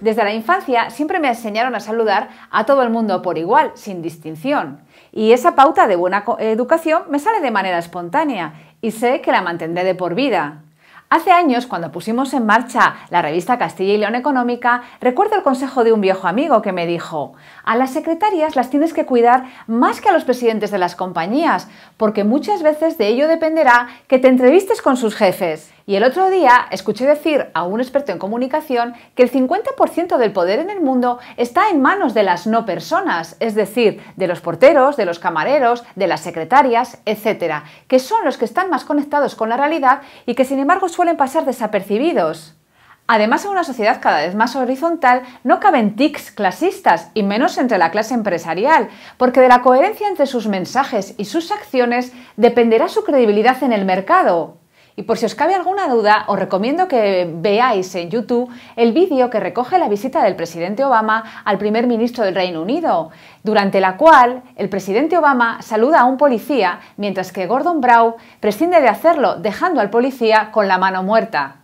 Desde la infancia siempre me enseñaron a saludar a todo el mundo por igual, sin distinción. Y esa pauta de buena educación me sale de manera espontánea y sé que la mantendré de por vida. Hace años, cuando pusimos en marcha la revista Castilla y León Económica, recuerdo el consejo de un viejo amigo que me dijo, a las secretarias las tienes que cuidar más que a los presidentes de las compañías, porque muchas veces de ello dependerá que te entrevistes con sus jefes. Y el otro día escuché decir a un experto en comunicación que el 50% del poder en el mundo está en manos de las no personas, es decir, de los porteros, de los camareros, de las secretarias, etcétera, que son los que están más conectados con la realidad y que sin embargo suelen pasar desapercibidos. Además, en una sociedad cada vez más horizontal no caben tics clasistas, y menos entre la clase empresarial, porque de la coherencia entre sus mensajes y sus acciones dependerá su credibilidad en el mercado. Y por si os cabe alguna duda, os recomiendo que veáis en YouTube el vídeo que recoge la visita del presidente Obama al primer ministro del Reino Unido, durante la cual el presidente Obama saluda a un policía mientras que Gordon Brown prescinde de hacerlo dejando al policía con la mano muerta.